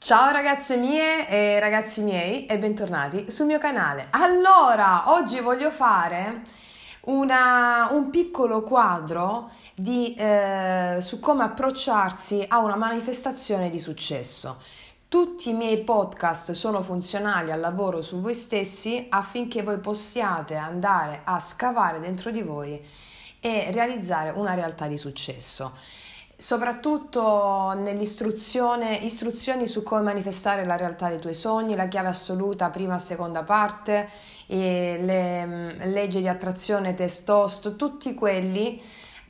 Ciao ragazze mie e ragazzi miei e bentornati sul mio canale. Allora, oggi voglio fare una, un piccolo quadro di, eh, su come approcciarsi a una manifestazione di successo. Tutti i miei podcast sono funzionali al lavoro su voi stessi affinché voi possiate andare a scavare dentro di voi e realizzare una realtà di successo soprattutto nell'istruzione, istruzioni su come manifestare la realtà dei tuoi sogni, la chiave assoluta, prima e seconda parte, e le mm, leggi di attrazione, testost, tutti quelli,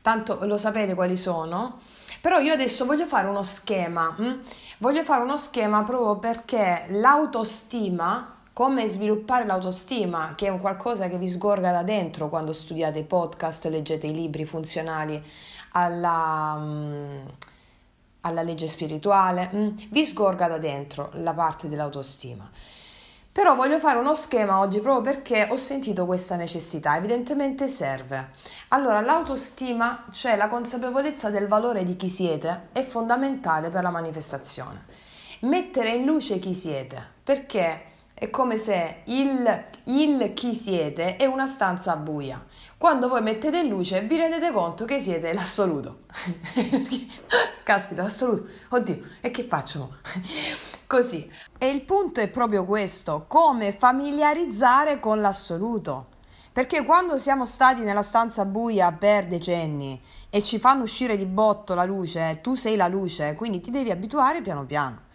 tanto lo sapete quali sono, però io adesso voglio fare uno schema, mh? Mm? voglio fare uno schema proprio perché l'autostima come sviluppare l'autostima, che è un qualcosa che vi sgorga da dentro quando studiate i podcast, leggete i libri funzionali alla, mm, alla legge spirituale, mm, vi sgorga da dentro la parte dell'autostima. Però voglio fare uno schema oggi proprio perché ho sentito questa necessità, evidentemente serve. Allora, l'autostima, cioè la consapevolezza del valore di chi siete, è fondamentale per la manifestazione. Mettere in luce chi siete, perché è come se il, il, chi siete è una stanza buia. Quando voi mettete in luce vi rendete conto che siete l'assoluto. Caspita, l'assoluto. Oddio, e che faccio? Così. E il punto è proprio questo, come familiarizzare con l'assoluto. Perché quando siamo stati nella stanza buia per decenni e ci fanno uscire di botto la luce, tu sei la luce, quindi ti devi abituare piano piano.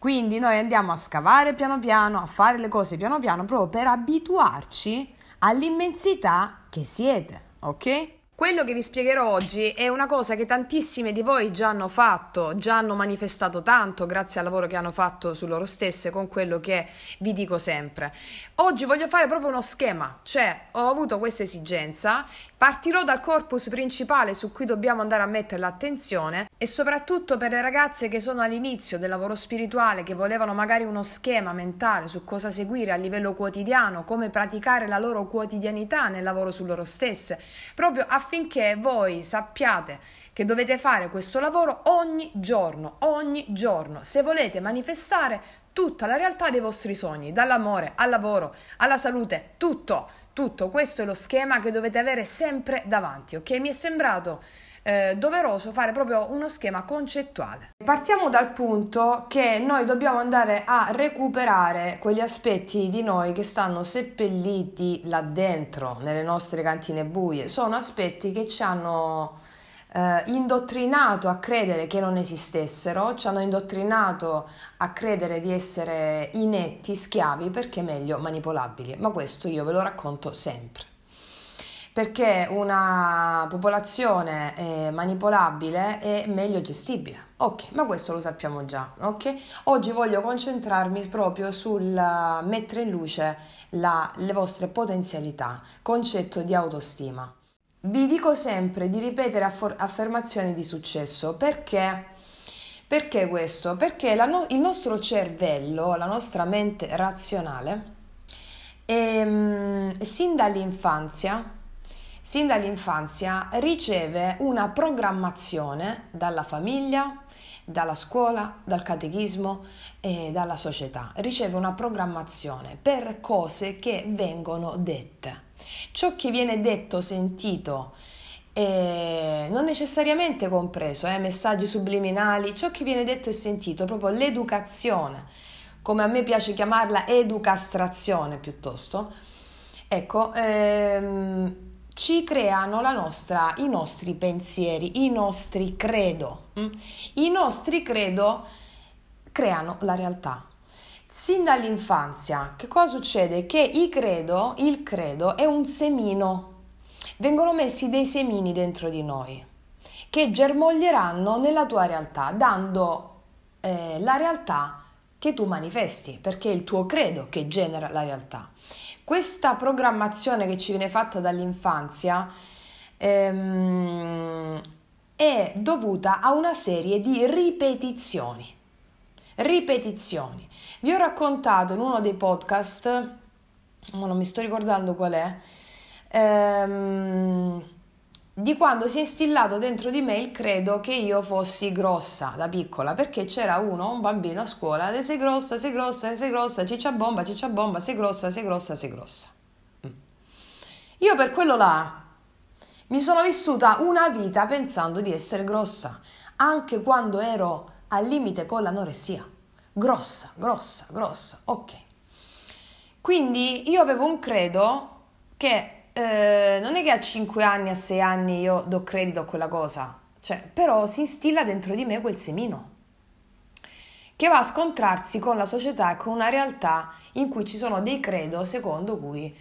Quindi noi andiamo a scavare piano piano, a fare le cose piano piano, proprio per abituarci all'immensità che siete, ok? Quello che vi spiegherò oggi è una cosa che tantissime di voi già hanno fatto, già hanno manifestato tanto grazie al lavoro che hanno fatto su loro stesse con quello che vi dico sempre. Oggi voglio fare proprio uno schema, cioè ho avuto questa esigenza, partirò dal corpus principale su cui dobbiamo andare a mettere l'attenzione e soprattutto per le ragazze che sono all'inizio del lavoro spirituale, che volevano magari uno schema mentale su cosa seguire a livello quotidiano, come praticare la loro quotidianità nel lavoro su loro stesse, proprio a affinché voi sappiate che dovete fare questo lavoro ogni giorno, ogni giorno, se volete manifestare tutta la realtà dei vostri sogni, dall'amore al lavoro, alla salute, tutto, tutto. Questo è lo schema che dovete avere sempre davanti, ok? Mi è sembrato eh, doveroso fare proprio uno schema concettuale. Partiamo dal punto che noi dobbiamo andare a recuperare quegli aspetti di noi che stanno seppelliti là dentro, nelle nostre cantine buie. Sono aspetti che ci hanno eh, indottrinato a credere che non esistessero, ci hanno indottrinato a credere di essere inetti, schiavi, perché meglio manipolabili. Ma questo io ve lo racconto sempre perché una popolazione eh, manipolabile è meglio gestibile. Ok, ma questo lo sappiamo già, ok? Oggi voglio concentrarmi proprio sul eh, mettere in luce la, le vostre potenzialità, concetto di autostima. Vi dico sempre di ripetere affor- affermazioni di successo perché... Perché questo? Perché no- il nostro cervello, la nostra mente razionale, ehm, sin dall'infanzia sin dall'infanzia riceve una programmazione dalla famiglia, dalla scuola, dal catechismo e dalla società. Riceve una programmazione per cose che vengono dette. Ciò che viene detto, sentito, eh, non necessariamente compreso, eh, messaggi subliminali, ciò che viene detto e sentito, proprio l'educazione, come a me piace chiamarla educastrazione piuttosto, ecco, ehm, ci creano nostra, i nostri pensieri, i nostri credo. Mm? I nostri credo creano la realtà. Sin dall'infanzia, che cosa succede? Che i credo, il credo è un semino. Vengono messi dei semini dentro di noi che germoglieranno nella tua realtà, dando eh, la realtà che tu manifesti, perché è il tuo credo che genera la realtà questa programmazione che ci viene fatta dall'infanzia ehm, è dovuta a una serie di ripetizioni. Ripetizioni. Vi ho raccontato in uno dei podcast, non mi sto ricordando qual è, ehm, di quando si è instillato dentro di me il credo che io fossi grossa da piccola, perché c'era uno, un bambino a scuola, sei grossa, sei grossa, sei grossa, ciccia bomba, ciccia bomba, sei grossa, sei grossa, sei grossa. Mm. Io per quello là mi sono vissuta una vita pensando di essere grossa, anche quando ero al limite con l'anoressia. Grossa, grossa, grossa, ok. Quindi io avevo un credo che eh, non è che a 5 anni, a 6 anni io do credito a quella cosa, cioè, però si instilla dentro di me quel semino che va a scontrarsi con la società e con una realtà in cui ci sono dei credo secondo cui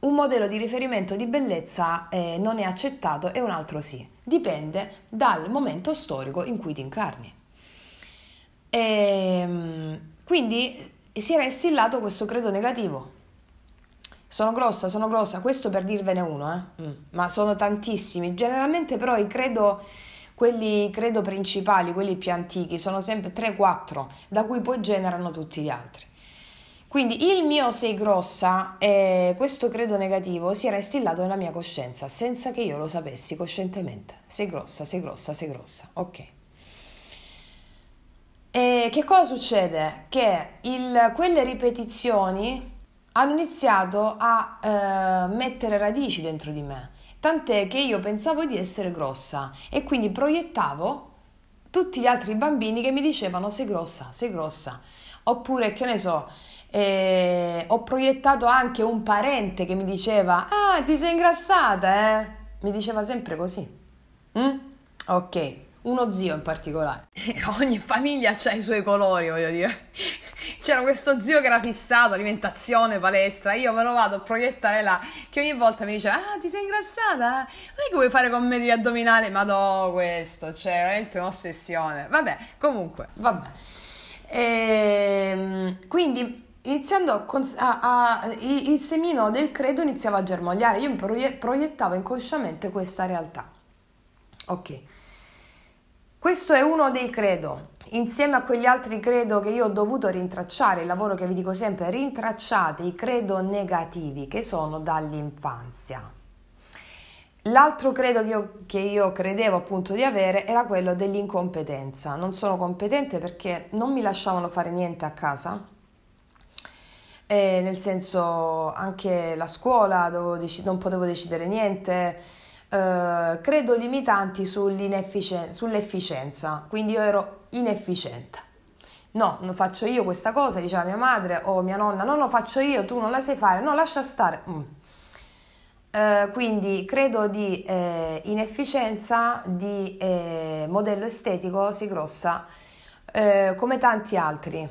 un modello di riferimento di bellezza eh, non è accettato e un altro sì. Dipende dal momento storico in cui ti incarni. E, ehm, quindi si era instillato questo credo negativo sono grossa, sono grossa, questo per dirvene uno, eh? mm. ma sono tantissimi. Generalmente però i credo, quelli credo principali, quelli più antichi, sono sempre 3-4, da cui poi generano tutti gli altri. Quindi il mio sei grossa, eh, questo credo negativo, si era instillato nella mia coscienza senza che io lo sapessi coscientemente. Sei grossa, sei grossa, sei grossa. Ok. E eh, che cosa succede? Che il, quelle ripetizioni hanno iniziato a eh, mettere radici dentro di me, tant'è che io pensavo di essere grossa e quindi proiettavo tutti gli altri bambini che mi dicevano sei grossa, sei grossa, oppure che ne so, eh, ho proiettato anche un parente che mi diceva ah ti sei ingrassata, eh? mi diceva sempre così. Mm? Ok, uno zio in particolare. Ogni famiglia ha i suoi colori, voglio dire. C'era questo zio che era fissato, alimentazione, palestra. Io me lo vado a proiettare là, che ogni volta mi diceva: Ah, ti sei ingrassata? Non è che vuoi fare con me di addominale? Ma do questo, cioè, veramente un'ossessione. Vabbè, comunque, vabbè. Ehm, quindi iniziando a, a, a, il semino del credo iniziava a germogliare, io mi proiettavo inconsciamente questa realtà. Ok, questo è uno dei credo insieme a quegli altri credo che io ho dovuto rintracciare, il lavoro che vi dico sempre, rintracciate i credo negativi che sono dall'infanzia. L'altro credo che io, che io, credevo appunto di avere era quello dell'incompetenza. Non sono competente perché non mi lasciavano fare niente a casa. E eh, nel senso anche la scuola dec- non potevo decidere niente, eh, credo limitanti sull'efficienza, quindi io ero inefficiente. No, non faccio io questa cosa, diceva mia madre o mia nonna, no, no, faccio io, tu non la sai fare, no, lascia stare. Mm. Eh, quindi credo di eh, inefficienza di eh, modello estetico si grossa eh, come tanti altri.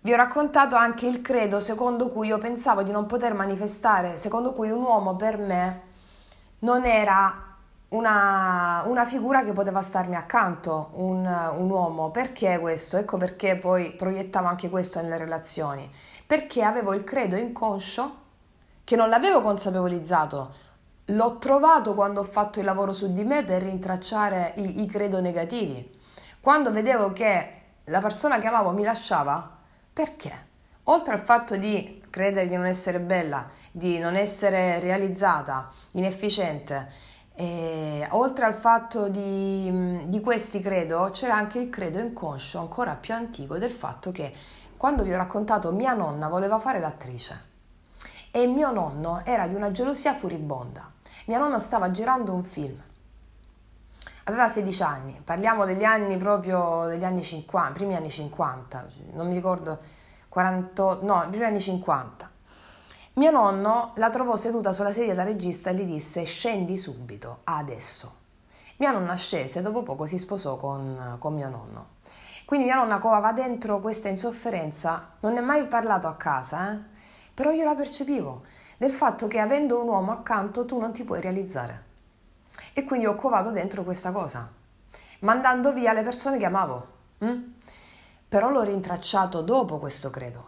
Vi ho raccontato anche il credo secondo cui io pensavo di non poter manifestare, secondo cui un uomo per me non era una, una, figura che poteva starmi accanto, un, un, uomo. Perché questo? Ecco perché poi proiettavo anche questo nelle relazioni. Perché avevo il credo inconscio che non l'avevo consapevolizzato. L'ho trovato quando ho fatto il lavoro su di me per rintracciare i, i credo negativi. Quando vedevo che la persona che amavo mi lasciava, perché? Oltre al fatto di credere di non essere bella, di non essere realizzata, inefficiente. E, oltre al fatto di, di questi credo, c'era anche il credo inconscio ancora più antico del fatto che quando vi ho raccontato mia nonna voleva fare l'attrice e mio nonno era di una gelosia furibonda. Mia nonna stava girando un film aveva 16 anni, parliamo degli anni proprio degli anni 50, primi anni 50, non mi ricordo 40, no, negli anni 50. Mio nonno la trovò seduta sulla sedia da regista e gli disse scendi subito, adesso. Mia nonna scese e dopo poco si sposò con, con mio nonno. Quindi mia nonna covava dentro questa insofferenza, non ne è mai parlato a casa, eh? però io la percepivo, del fatto che avendo un uomo accanto tu non ti puoi realizzare. E quindi ho covato dentro questa cosa, mandando via le persone che amavo. Mm? però l'ho rintracciato dopo questo credo.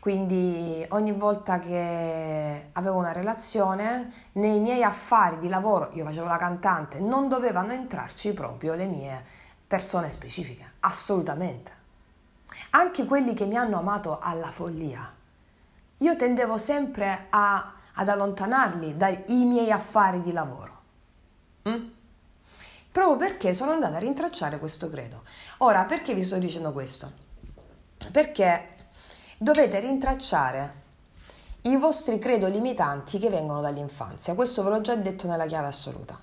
Quindi ogni volta che avevo una relazione, nei miei affari di lavoro, io facevo la cantante, non dovevano entrarci proprio le mie persone specifiche, assolutamente. Anche quelli che mi hanno amato alla follia. Io tendevo sempre a, ad allontanarli dai miei affari di lavoro. Mm? proprio perché sono andata a rintracciare questo credo. Ora, perché vi sto dicendo questo? Perché dovete rintracciare i vostri credo limitanti che vengono dall'infanzia. Questo ve l'ho già detto nella chiave assoluta.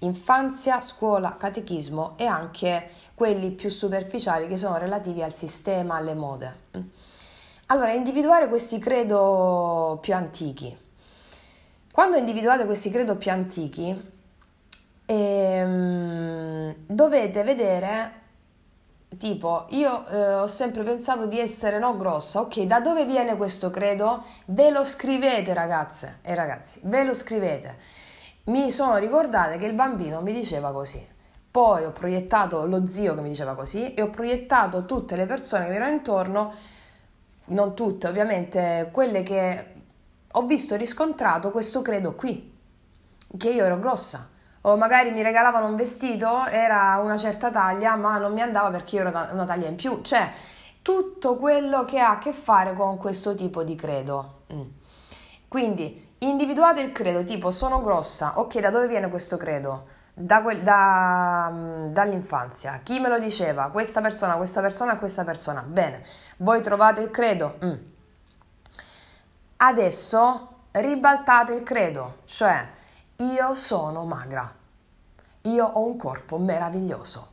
Infanzia, scuola, catechismo e anche quelli più superficiali che sono relativi al sistema, alle mode. Allora, individuare questi credo più antichi. Quando individuate questi credo più antichi, e, um, dovete vedere Tipo, io eh, ho sempre pensato di essere no grossa. Ok, da dove viene questo credo? Ve lo scrivete, ragazze e ragazzi, ve lo scrivete. Mi sono ricordate che il bambino mi diceva così. Poi ho proiettato lo zio che mi diceva così e ho proiettato tutte le persone che mi erano intorno, non tutte ovviamente, quelle che ho visto riscontrato questo credo qui, che io ero grossa o magari mi regalavano un vestito, era una certa taglia, ma non mi andava perché io ero una taglia in più, cioè tutto quello che ha a che fare con questo tipo di credo. Mm. Quindi individuate il credo, tipo sono grossa, ok, da dove viene questo credo? Da que- da, mm, dall'infanzia. Chi me lo diceva? Questa persona, questa persona, questa persona. Bene, voi trovate il credo. Mm. Adesso ribaltate il credo, cioè io sono magra. Io ho un corpo meraviglioso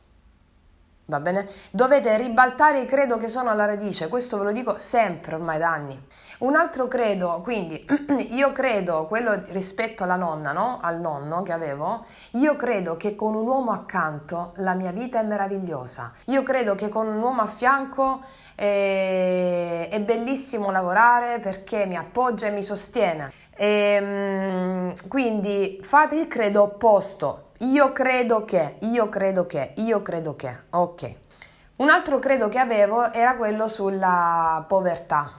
va bene? Dovete ribaltare i credo che sono alla radice, questo ve lo dico sempre ormai da anni. Un altro credo, quindi io credo, quello rispetto alla nonna, no? Al nonno che avevo, io credo che con un uomo accanto la mia vita è meravigliosa, io credo che con un uomo a fianco eh, è bellissimo lavorare perché mi appoggia e mi sostiene. E, ehm, quindi fate il credo opposto, io credo che, io credo che, io credo che. Ok. Un altro credo che avevo era quello sulla povertà,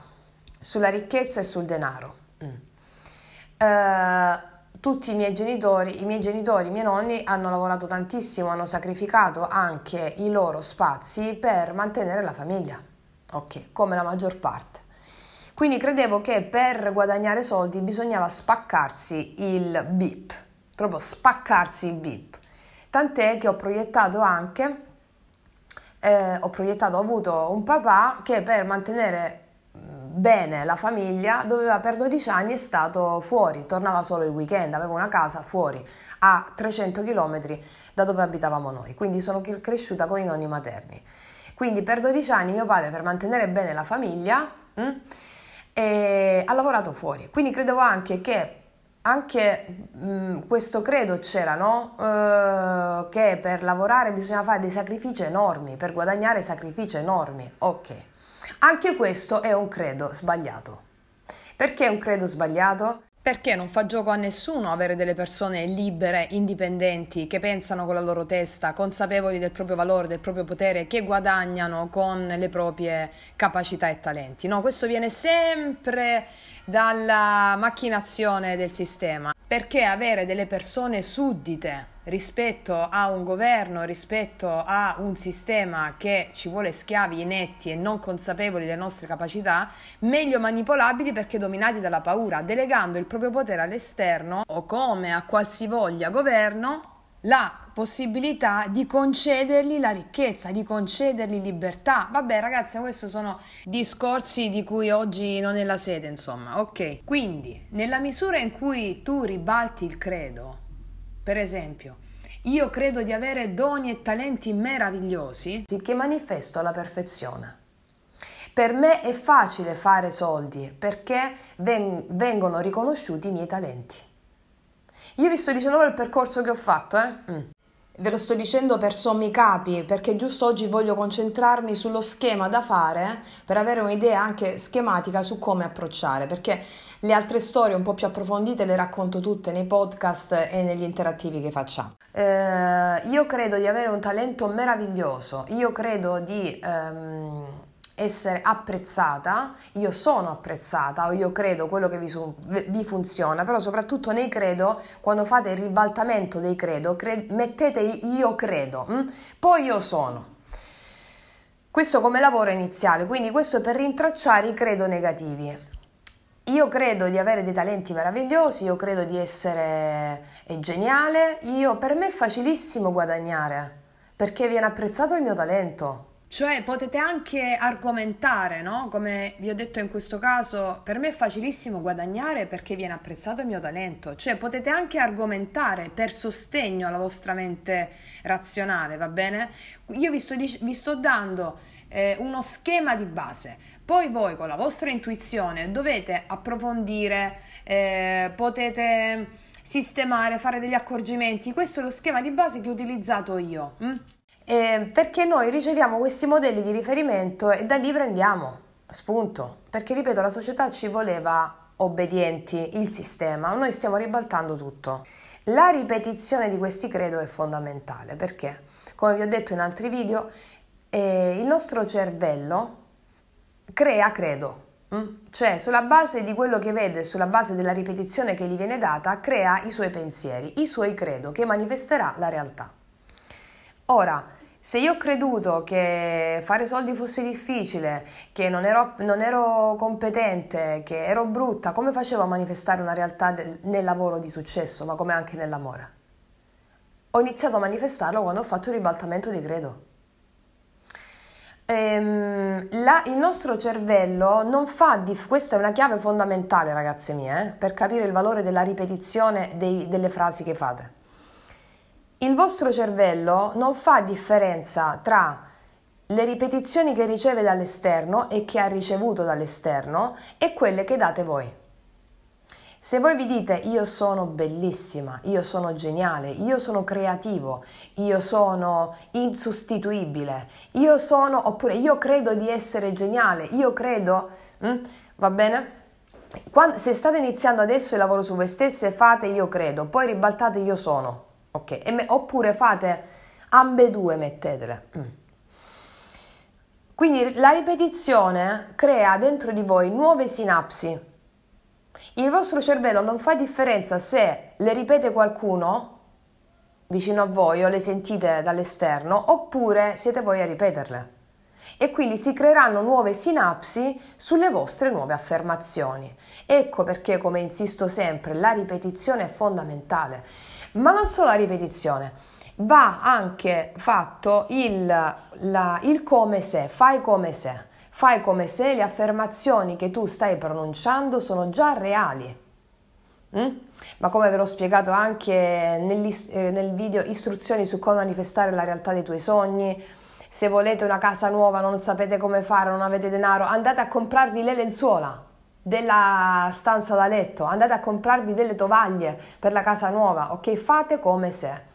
sulla ricchezza e sul denaro. Mm. Uh, tutti i miei genitori, i miei genitori, i miei nonni hanno lavorato tantissimo, hanno sacrificato anche i loro spazi per mantenere la famiglia, ok, come la maggior parte. Quindi credevo che per guadagnare soldi bisognava spaccarsi il bip, proprio spaccarsi il bip. Tant'è che ho proiettato anche, eh, ho proiettato, ho avuto un papà che per mantenere bene la famiglia doveva per 12 anni è stato fuori, tornava solo il weekend, aveva una casa fuori a 300 km da dove abitavamo noi, quindi sono cresciuta con i nonni materni. Quindi per 12 anni mio padre per mantenere bene la famiglia mh, eh, ha lavorato fuori, quindi credevo anche che anche mh, mm, questo credo c'era, no? Eh, che per lavorare bisogna fare dei sacrifici enormi, per guadagnare sacrifici enormi. Ok, anche questo è un credo sbagliato. Perché è un credo sbagliato? Perché non fa gioco a nessuno avere delle persone libere, indipendenti, che pensano con la loro testa, consapevoli del proprio valore, del proprio potere, che guadagnano con le proprie capacità e talenti. No, questo viene sempre dalla macchinazione del sistema, perché avere delle persone suddite rispetto a un governo, rispetto a un sistema che ci vuole schiavi inetti e non consapevoli delle nostre capacità, meglio manipolabili perché dominati dalla paura, delegando il proprio potere all'esterno o come a qualsivoglia governo, la possibilità di concedergli la ricchezza, di concedergli libertà. Vabbè ragazzi, questi sono discorsi di cui oggi non è la sede, insomma, ok? Quindi, nella misura in cui tu ribalti il credo, per esempio, io credo di avere doni e talenti meravigliosi che manifesto alla perfezione. Per me è facile fare soldi perché vengono riconosciuti i miei talenti. Io vi sto dicendo il percorso che ho fatto, eh? Mm. Ve lo sto dicendo per sommi capi, perché giusto oggi voglio concentrarmi sullo schema da fare per avere un'idea anche schematica su come approcciare, perché le altre storie un po' più approfondite le racconto tutte nei podcast e negli interattivi che facciamo. Eh, io credo di avere un talento meraviglioso, io credo di... Ehm essere apprezzata, io sono apprezzata o io credo quello che vi, su, vi funziona, però soprattutto nei credo, quando fate il ribaltamento dei credo, cre, mettete io credo, mh? Hm? poi io sono. Questo come lavoro iniziale, quindi questo per rintracciare i credo negativi. Io credo di avere dei talenti meravigliosi, io credo di essere geniale, io, per me è facilissimo guadagnare perché viene apprezzato il mio talento. Cioè potete anche argomentare, no? Come vi ho detto in questo caso, per me è facilissimo guadagnare perché viene apprezzato il mio talento. Cioè potete anche argomentare per sostegno alla vostra mente razionale, va bene? Io vi sto, vi sto dando eh, uno schema di base. Poi voi con la vostra intuizione dovete approfondire, eh, potete sistemare, fare degli accorgimenti. Questo è lo schema di base che ho utilizzato io. Hm? eh, perché noi riceviamo questi modelli di riferimento e da lì prendiamo spunto, perché ripeto la società ci voleva obbedienti, il sistema, noi stiamo ribaltando tutto. La ripetizione di questi credo è fondamentale perché, come vi ho detto in altri video, eh, il nostro cervello crea credo, mm? cioè sulla base di quello che vede, sulla base della ripetizione che gli viene data, crea i suoi pensieri, i suoi credo che manifesterà la realtà. Ora, se io ho creduto che fare soldi fosse difficile, che non ero, non ero competente, che ero brutta, come facevo a manifestare una realtà del, nel lavoro di successo, ma come anche nell'amore? Ho iniziato a manifestarlo quando ho fatto il ribaltamento di credo. Ehm, la, il nostro cervello non fa, dif- questa è una chiave fondamentale ragazze mie, eh, per capire il valore della ripetizione dei, delle frasi che fate il vostro cervello non fa differenza tra le ripetizioni che riceve dall'esterno e che ha ricevuto dall'esterno e quelle che date voi. Se voi vi dite io sono bellissima, io sono geniale, io sono creativo, io sono insostituibile, io sono oppure io credo di essere geniale, io credo, mh, mm, va bene? Quando, se state iniziando adesso il lavoro su voi stesse fate io credo, poi ribaltate io sono ok? Me, oppure fate ambedue, mettetele. Mm. Quindi la ripetizione crea dentro di voi nuove sinapsi. Il vostro cervello non fa differenza se le ripete qualcuno vicino a voi o le sentite dall'esterno oppure siete voi a ripeterle. E quindi si creeranno nuove sinapsi sulle vostre nuove affermazioni. Ecco perché, come insisto sempre, la ripetizione è fondamentale ma non solo la ripetizione. Va anche fatto il, la, il come se, fai come se, fai come se le affermazioni che tu stai pronunciando sono già reali. Mm? Ma come ve l'ho spiegato anche eh, nel video istruzioni su come manifestare la realtà dei tuoi sogni, se volete una casa nuova, non sapete come fare, non avete denaro, andate a comprarvi le lenzuola della stanza da letto, andate a comprarvi delle tovaglie per la casa nuova, ok? Fate come se.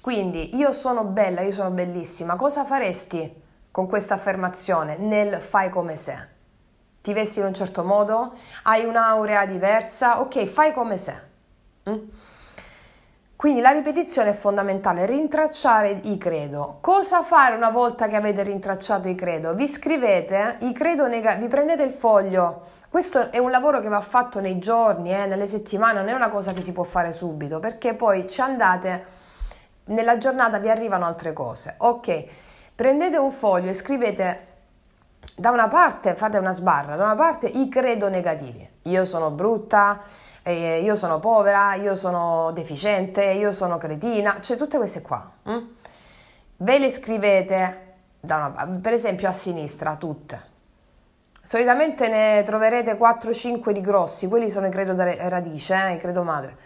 Quindi io sono bella, io sono bellissima, cosa faresti con questa affermazione nel fai come se? Ti vesti in un certo modo? Hai un'aurea diversa? Ok, fai come se. Mm? Quindi la ripetizione è fondamentale, rintracciare i credo. Cosa fare una volta che avete rintracciato i credo? Vi scrivete i credo negativi, vi prendete il foglio questo è un lavoro che va fatto nei giorni, eh, nelle settimane, non è una cosa che si può fare subito, perché poi ci andate, nella giornata vi arrivano altre cose. Ok, prendete un foglio e scrivete da una parte, fate una sbarra, da una parte i credo negativi. Io sono brutta, eh, io sono povera, io sono deficiente, io sono cretina, cioè tutte queste qua. Hm? Ve le scrivete, una, per esempio a sinistra, tutte Solitamente ne troverete 4-5 di grossi, quelli sono i credo da radice, eh, i credo madre.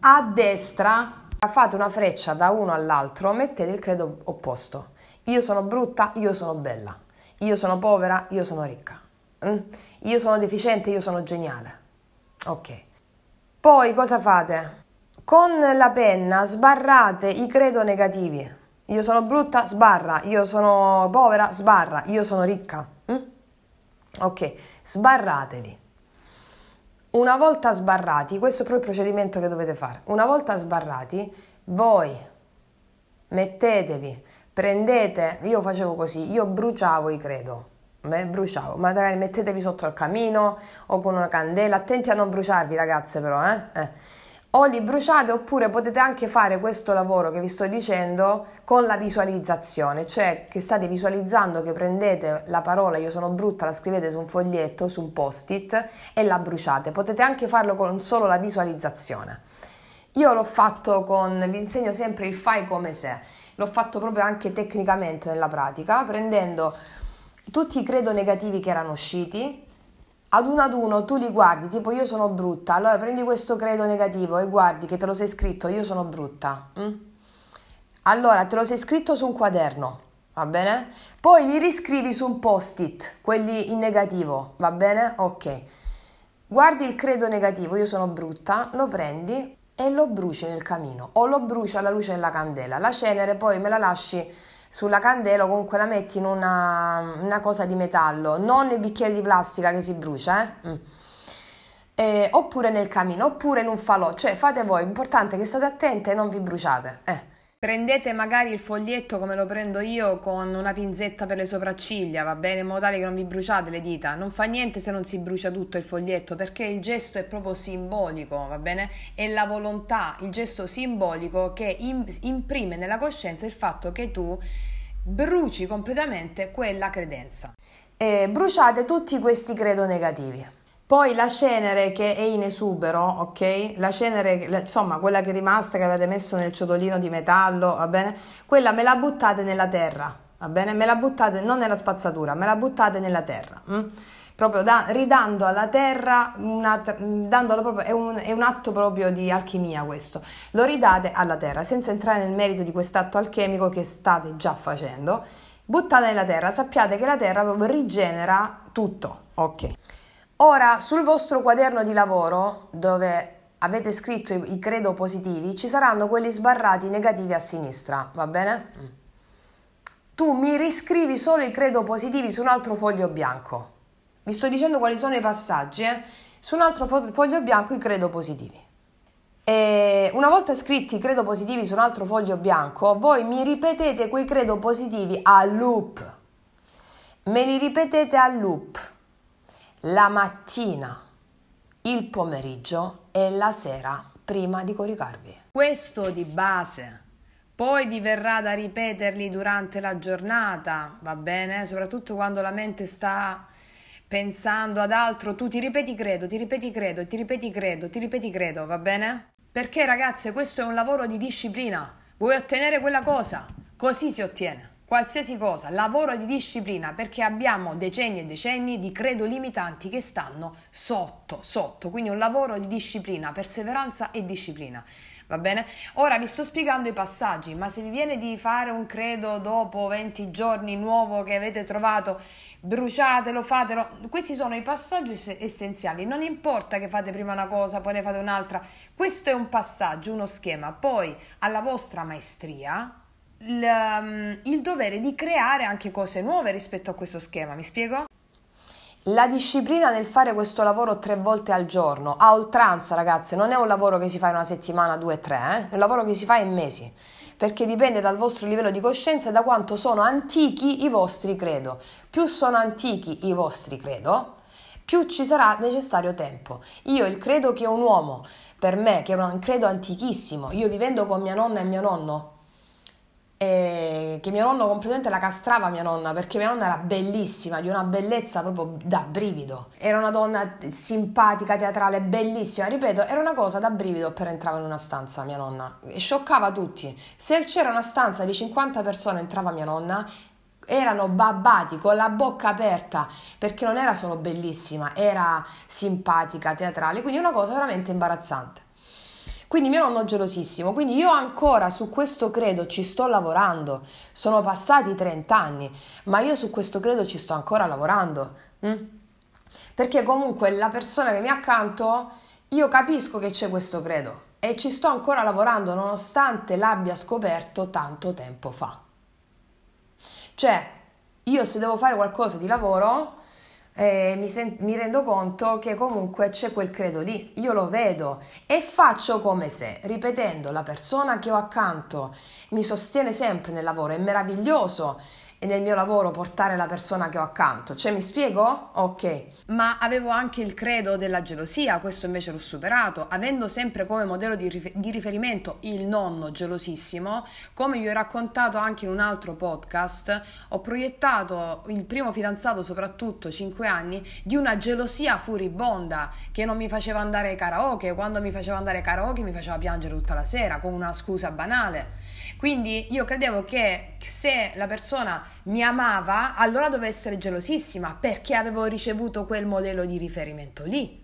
A destra fate una freccia da uno all'altro, mettete il credo opposto. Io sono brutta, io sono bella. Io sono povera, io sono ricca. Mm? Io sono deficiente, io sono geniale. Ok. Poi cosa fate? Con la penna sbarrate i credo negativi. Io sono brutta, sbarra. Io sono povera, sbarra. Io sono ricca. Ok, sbarrateli. Una volta sbarrati, questo è proprio il procedimento che dovete fare. Una volta sbarrati, voi mettetevi, prendete, io facevo così, io bruciavo i credo, me bruciavo, magari mettetevi sotto al camino o con una candela, attenti a non bruciarvi ragazze però, eh? eh o li bruciate oppure potete anche fare questo lavoro che vi sto dicendo con la visualizzazione, cioè che state visualizzando che prendete la parola io sono brutta, la scrivete su un foglietto, su un post-it e la bruciate. Potete anche farlo con solo la visualizzazione. Io l'ho fatto con, vi insegno sempre il fai come se, l'ho fatto proprio anche tecnicamente nella pratica, prendendo tutti i credo negativi che erano usciti, ad uno ad uno tu li guardi, tipo io sono brutta, allora prendi questo credo negativo e guardi che te lo sei scritto, io sono brutta. Mm? Allora te lo sei scritto su un quaderno, va bene? Poi li riscrivi su un post-it, quelli in negativo, va bene? Ok. Guardi il credo negativo, io sono brutta, lo prendi e lo bruci nel camino o lo bruci alla luce della candela. La cenere poi me la lasci sulla candela o comunque la metti in una, una cosa di metallo, non nel bicchiere di plastica che si brucia, eh? mm. eh, oppure nel camino, oppure in un falò, cioè fate voi, l'importante è che state attenti e non vi bruciate. Eh. Prendete magari il foglietto come lo prendo io con una pinzetta per le sopracciglia, va bene? In modo tale che non vi bruciate le dita. Non fa niente se non si brucia tutto il foglietto perché il gesto è proprio simbolico, va bene? È la volontà, il gesto simbolico che imprime nella coscienza il fatto che tu bruci completamente quella credenza. E bruciate tutti questi credo negativi. Poi la cenere che è in esubero, ok? La cenere, insomma, quella che è rimasta che avete messo nel ciotolino di metallo, va bene? Quella me la buttate nella terra, va bene? Me la buttate non nella spazzatura, me la buttate nella terra. Mh? Mm? Proprio da, ridando alla terra, una, proprio, è, un, è un atto proprio di alchimia questo. Lo ridate alla terra, senza entrare nel merito di quest'atto alchemico che state già facendo. Buttate nella terra, sappiate che la terra proprio rigenera tutto, ok? Ora, sul vostro quaderno di lavoro, dove avete scritto i credo positivi, ci saranno quelli sbarrati negativi a sinistra, va bene? Mm. Tu mi riscrivi solo i credo positivi su un altro foglio bianco. Vi sto dicendo quali sono i passaggi, eh? Su un altro foglio bianco i credo positivi. E una volta scritti i credo positivi su un altro foglio bianco, voi mi ripetete quei credo positivi a loop. Me li ripetete a loop la mattina, il pomeriggio e la sera prima di coricarvi. Questo di base. Poi vi verrà da ripeterli durante la giornata, va bene? Soprattutto quando la mente sta pensando ad altro, tu ti ripeti credo, ti ripeti credo, ti ripeti credo, ti ripeti credo, va bene? Perché ragazze, questo è un lavoro di disciplina. Vuoi ottenere quella cosa? Così si ottiene qualsiasi cosa, lavoro di disciplina, perché abbiamo decenni e decenni di credo limitanti che stanno sotto, sotto, quindi un lavoro di disciplina, perseveranza e disciplina. Va bene? Ora vi sto spiegando i passaggi, ma se vi viene di fare un credo dopo 20 giorni nuovo che avete trovato, bruciatelo, fatelo. Questi sono i passaggi essenziali. Non importa che fate prima una cosa, poi ne fate un'altra. Questo è un passaggio, uno schema. Poi alla vostra maestria, il, um, il dovere di creare anche cose nuove rispetto a questo schema, mi spiego? La disciplina nel fare questo lavoro tre volte al giorno, a oltranza ragazze, non è un lavoro che si fa in una settimana, due, tre, eh? è un lavoro che si fa in mesi, perché dipende dal vostro livello di coscienza e da quanto sono antichi i vostri credo. Più sono antichi i vostri credo, più ci sarà necessario tempo. Io il credo che un uomo, per me, che è un credo antichissimo, io vivendo con mia nonna e mio nonno, eh, che mio nonno completamente la castrava mia nonna perché mia nonna era bellissima, di una bellezza proprio da brivido. Era una donna simpatica, teatrale, bellissima, ripeto, era una cosa da brivido per entrare in una stanza mia nonna e scioccava tutti. Se c'era una stanza di 50 persone entrava mia nonna erano babbati con la bocca aperta perché non era solo bellissima, era simpatica, teatrale, quindi una cosa veramente imbarazzante. Quindi mio nonno gelosissimo, quindi io ancora su questo credo ci sto lavorando, sono passati 30 anni, ma io su questo credo ci sto ancora lavorando, mm? perché comunque la persona che mi accanto, io capisco che c'è questo credo e ci sto ancora lavorando nonostante l'abbia scoperto tanto tempo fa. Cioè, io se devo fare qualcosa di lavoro, eh, mi, sen- mi rendo conto che comunque c'è quel credo lì, io lo vedo e faccio come se, ripetendo, la persona che ho accanto mi sostiene sempre nel lavoro, è meraviglioso e nel mio lavoro portare la persona che ho accanto. Cioè mi spiego? Ok. Ma avevo anche il credo della gelosia, questo invece l'ho superato, avendo sempre come modello di, rifer- di riferimento il nonno gelosissimo, come vi ho raccontato anche in un altro podcast, ho proiettato il primo fidanzato, soprattutto 5 anni, di una gelosia furibonda che non mi faceva andare ai karaoke, quando mi faceva andare ai karaoke mi faceva piangere tutta la sera con una scusa banale. Quindi io credevo che se la persona mi amava, allora dovevo essere gelosissima perché avevo ricevuto quel modello di riferimento lì.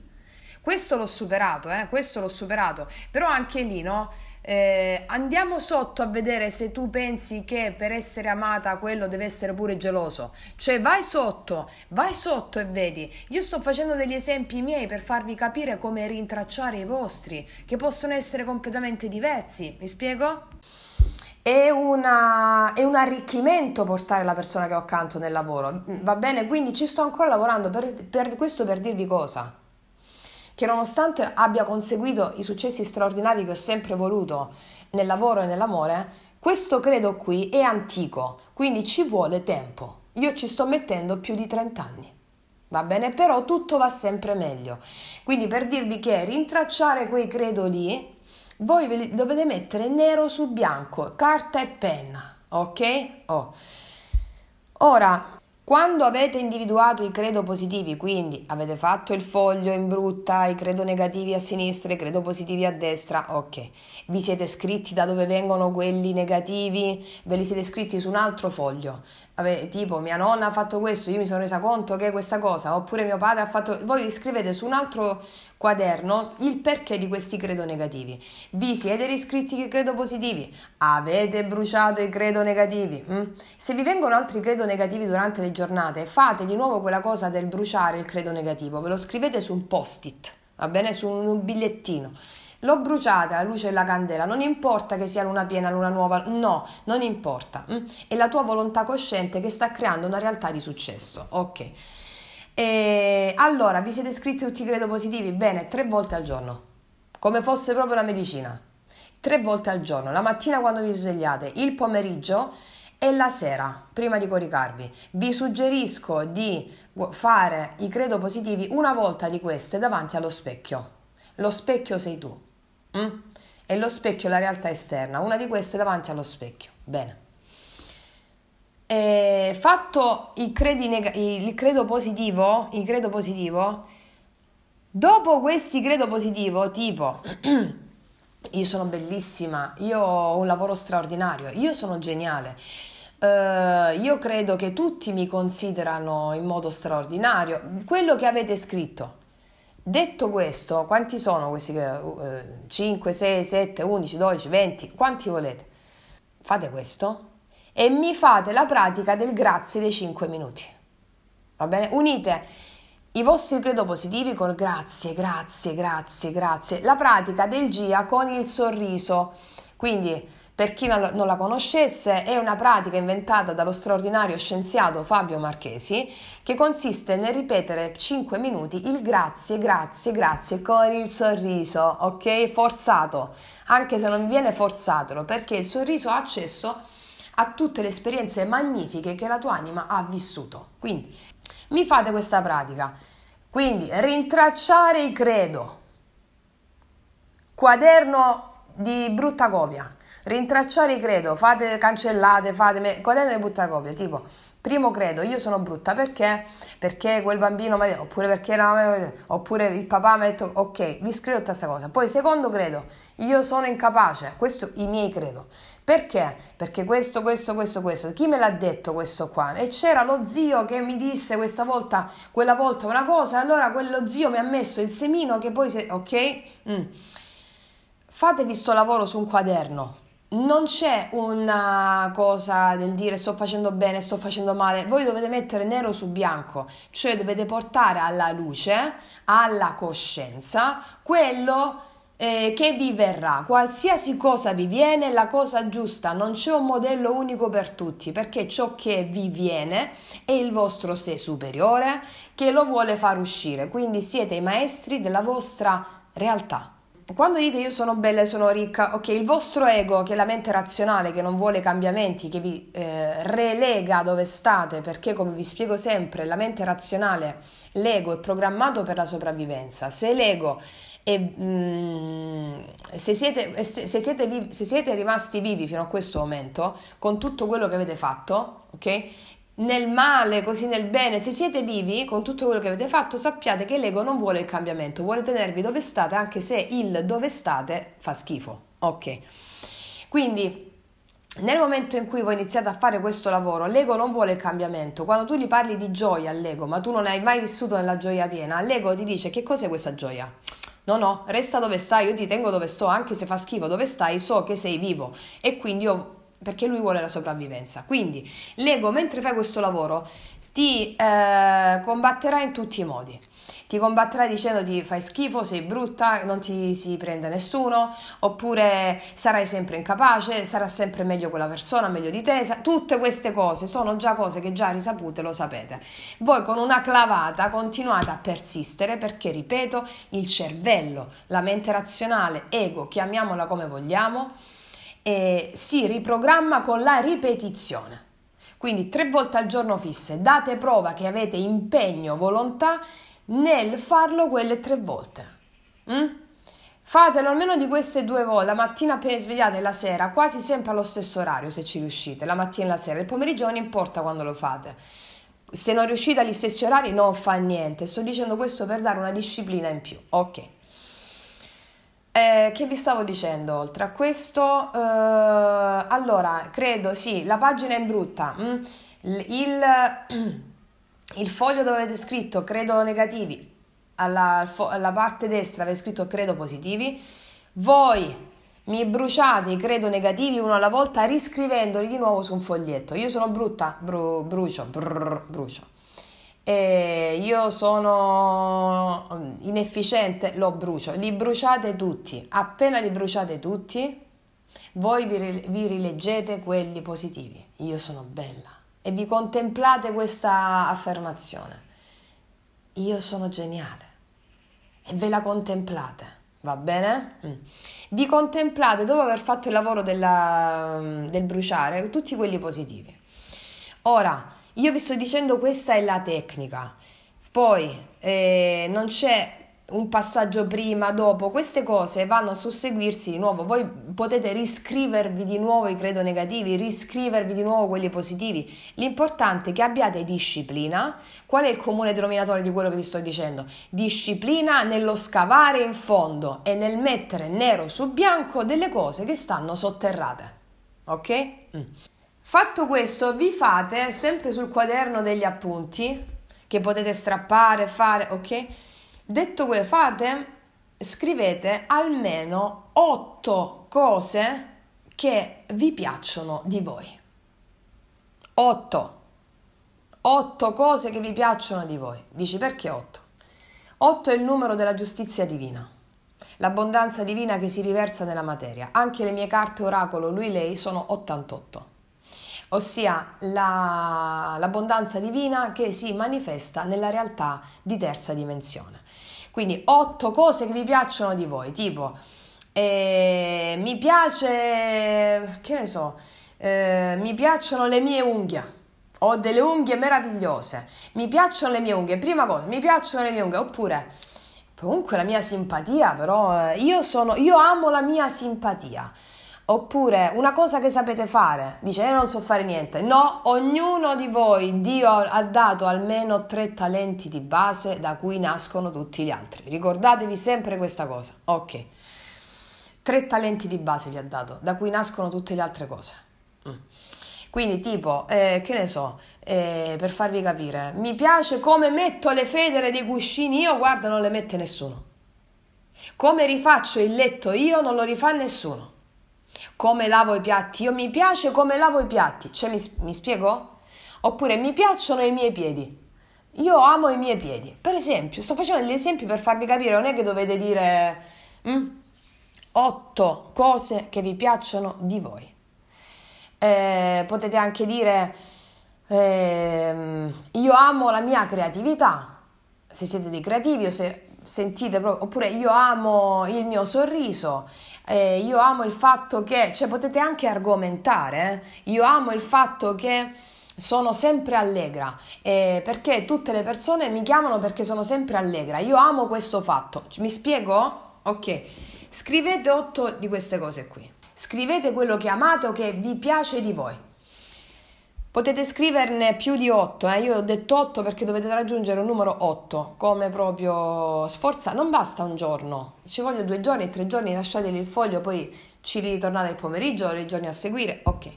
Questo l'ho superato, eh? questo l'ho superato, però anche lì, no? Eh, andiamo sotto a vedere se tu pensi che per essere amata quello deve essere pure geloso. Cioè vai sotto, vai sotto e vedi. Io sto facendo degli esempi miei per farvi capire come rintracciare i vostri, che possono essere completamente diversi. Mi spiego? è, una, è, un arricchimento portare la persona che ho accanto nel lavoro, mm, va bene? Quindi ci sto ancora lavorando, per, per questo per dirvi cosa? Che nonostante abbia conseguito i successi straordinari che ho sempre voluto nel lavoro e nell'amore, questo credo qui è antico, quindi ci vuole tempo. Io ci sto mettendo più di 30 anni. Va bene, però tutto va sempre meglio. Quindi per dirvi che rintracciare quei credo lì voi ve li dovete mettere nero su bianco, carta e penna, ok? Oh. Ora, quando avete individuato i credo positivi, quindi avete fatto il foglio in brutta, i credo negativi a sinistra, i credo positivi a destra, ok. Vi siete scritti da dove vengono quelli negativi, ve li siete scritti su un altro foglio tipo mia nonna ha fatto questo, io mi sono resa conto che è questa cosa, oppure mio padre ha fatto... Voi vi scrivete su un altro quaderno il perché di questi credo negativi. Vi siete riscritti i credo positivi? Avete bruciato i credo negativi? Mm? Se vi vengono altri credo negativi durante le giornate, fate di nuovo quella cosa del bruciare il credo negativo, ve lo scrivete su un post-it, va bene? Su un bigliettino L'ho bruciata la luce della candela, non importa che sia luna piena, luna nuova, no, non importa. Mm? È la tua volontà cosciente che sta creando una realtà di successo. Ok. E allora, vi siete iscritti tutti i credo positivi? Bene, tre volte al giorno, come fosse proprio la medicina. Tre volte al giorno, la mattina quando vi svegliate, il pomeriggio e la sera, prima di coricarvi. Vi suggerisco di fare i credo positivi una volta di queste davanti allo specchio. Lo specchio sei tu. Mm? E lo specchio la realtà esterna, una di queste davanti allo specchio. Bene. E fatto il, neg- il, credo positivo, il credo positivo, dopo questi credo positivo, tipo io sono bellissima, io ho un lavoro straordinario, io sono geniale, Uh, io credo che tutti mi considerano in modo straordinario quello che avete scritto Detto questo, quanti sono questi? Uh, 5, 6, 7, 11, 12, 20, quanti volete? Fate questo e mi fate la pratica del grazie dei 5 minuti. Va bene? Unite i vostri credo positivi con grazie, grazie, grazie, grazie. La pratica del GIA con il sorriso. Quindi per chi non la conoscesse, è una pratica inventata dallo straordinario scienziato Fabio Marchesi che consiste nel ripetere 5 minuti il grazie, grazie, grazie con il sorriso, ok? Forzato, anche se non viene forzatelo, perché il sorriso ha accesso a tutte le esperienze magnifiche che la tua anima ha vissuto. Quindi, mi fate questa pratica. Quindi, rintracciare il credo. Quaderno di brutta copia, Rintracciare i credo, fate cancellate, fate quaderno e butta copia, tipo primo credo, io sono brutta perché? Perché quel bambino mi oppure perché no, oppure il papà mi ha detto ok, vi scrivo tutta questa cosa. Poi secondo credo, io sono incapace, questo i miei credo. Perché? Perché questo, questo, questo, questo. Chi me l'ha detto questo qua? E c'era lo zio che mi disse questa volta, quella volta una cosa, allora quello zio mi ha messo il semino che poi se... ok? Mm. Fatevi sto lavoro su un quaderno, non c'è una cosa del dire sto facendo bene, sto facendo male, voi dovete mettere nero su bianco, cioè dovete portare alla luce, alla coscienza, quello eh, che vi verrà, qualsiasi cosa vi viene, la cosa giusta, non c'è un modello unico per tutti, perché ciò che vi viene è il vostro sé superiore che lo vuole far uscire, quindi siete i maestri della vostra realtà. Quando dite io sono bella e sono ricca, ok, il vostro ego, che è la mente razionale, che non vuole cambiamenti, che vi eh, relega dove state, perché come vi spiego sempre, la mente razionale, l'ego è programmato per la sopravvivenza. Se l'ego è... mm, se, siete, se, se, siete vivi, se, siete, rimasti vivi fino a questo momento, con tutto quello che avete fatto, ok? nel male, così nel bene, se siete vivi con tutto quello che avete fatto, sappiate che l'ego non vuole il cambiamento, vuole tenervi dove state, anche se il dove state fa schifo. Ok. Quindi nel momento in cui voi iniziate a fare questo lavoro, l'ego non vuole il cambiamento. Quando tu gli parli di gioia all'ego, ma tu non hai mai vissuto nella gioia piena, l'ego ti dice che cos'è questa gioia? No, no, resta dove stai, io ti tengo dove sto, anche se fa schifo dove stai, so che sei vivo e quindi io perché lui vuole la sopravvivenza. Quindi l'ego, mentre fai questo lavoro, ti eh, combatterà in tutti i modi. Ti combatterà dicendo di fai schifo, sei brutta, non ti si prende nessuno, oppure sarai sempre incapace, sarà sempre meglio quella persona, meglio di te. Tutte queste cose sono già cose che già risapute, lo sapete. Voi con una clavata continuate a persistere perché, ripeto, il cervello, la mente razionale, ego, chiamiamola come vogliamo, eh, si riprogramma con la ripetizione. Quindi tre volte al giorno fisse, date prova che avete impegno, volontà nel farlo quelle tre volte. Mm? Fatelo almeno di queste due volte, la mattina appena svegliate e la sera, quasi sempre allo stesso orario se ci riuscite, la mattina e la sera, il pomeriggio non importa quando lo fate. Se non riuscite agli stessi orari non fa niente, sto dicendo questo per dare una disciplina in più, ok? Eh, che vi stavo dicendo oltre a questo? Eh, allora, credo sì, la pagina è brutta. Mm, il, il, foglio dove avete scritto credo negativi, alla, alla parte destra avete scritto credo positivi. Voi mi bruciate i credo negativi uno alla volta riscrivendoli di nuovo su un foglietto. Io sono brutta, bru, brucio, brr, brucio eh, io sono mm, inefficiente, lo brucio. Li bruciate tutti. Appena li bruciate tutti, voi vi, vi rileggete quelli positivi. Io sono bella. E vi contemplate questa affermazione. Io sono geniale. E ve la contemplate. Va bene? Mm. Vi contemplate dopo aver fatto il lavoro della, mm, del bruciare tutti quelli positivi. Ora, io vi sto dicendo questa è la tecnica. Poi eh, non c'è un passaggio prima, dopo, queste cose vanno a susseguirsi di nuovo. Voi potete riscrivervi di nuovo i credo negativi, riscrivervi di nuovo quelli positivi. L'importante è che abbiate disciplina. Qual è il comune denominatore di quello che vi sto dicendo? Disciplina nello scavare in fondo e nel mettere nero su bianco delle cose che stanno sotterrate. Ok? Mm. Fatto questo, vi fate sempre sul quaderno degli appunti che potete strappare, fare, ok? Detto questo, fate, scrivete almeno 8 cose che vi piacciono di voi. 8. 8 cose che vi piacciono di voi. Dici perché 8? 8 è il numero della giustizia divina l'abbondanza divina che si riversa nella materia. Anche le mie carte oracolo, lui, lei, sono 88 ossia la, l'abbondanza divina che si manifesta nella realtà di terza dimensione. Quindi otto cose che vi piacciono di voi, tipo eh, mi piace, che ne so, eh, mi piacciono le mie unghie. Ho delle unghie meravigliose. Mi piacciono le mie unghie. Prima cosa, mi piacciono le mie unghie. Oppure, comunque la mia simpatia, però eh, io sono, io amo la mia simpatia. Oppure una cosa che sapete fare, dice io eh, non so fare niente. No, ognuno di voi Dio ha dato almeno tre talenti di base da cui nascono tutti gli altri. Ricordatevi sempre questa cosa, ok? Tre talenti di base vi ha dato, da cui nascono tutte le altre cose. Mm. Quindi tipo, eh, che ne so, eh, per farvi capire, mi piace come metto le federe dei cuscini io, guarda non le mette nessuno. Come rifaccio il letto io non lo rifà nessuno come lavo i piatti, io mi piace come lavo i piatti, cioè mi, mi spiego? Oppure mi piacciono i miei piedi, io amo i miei piedi. Per esempio, sto facendo degli esempi per farvi capire, non è che dovete dire mm, cose che vi piacciono di voi. Eh, potete anche dire eh, io amo la mia creatività, se siete dei creativi o se sentite proprio, oppure io amo il mio sorriso, eh, io amo il fatto che, cioè potete anche argomentare, eh? io amo il fatto che sono sempre allegra eh, perché tutte le persone mi chiamano perché sono sempre allegra, io amo questo fatto, mi spiego? Ok, scrivete otto di queste cose qui, scrivete quello che amate o che vi piace di voi. Potete scriverne più di 8, eh? io ho detto 8 perché dovete raggiungere un numero 8, come proprio sforza, non basta un giorno, ci vogliono due giorni, tre giorni, lasciateli il foglio, poi ci ritornate il pomeriggio, i giorni a seguire, ok.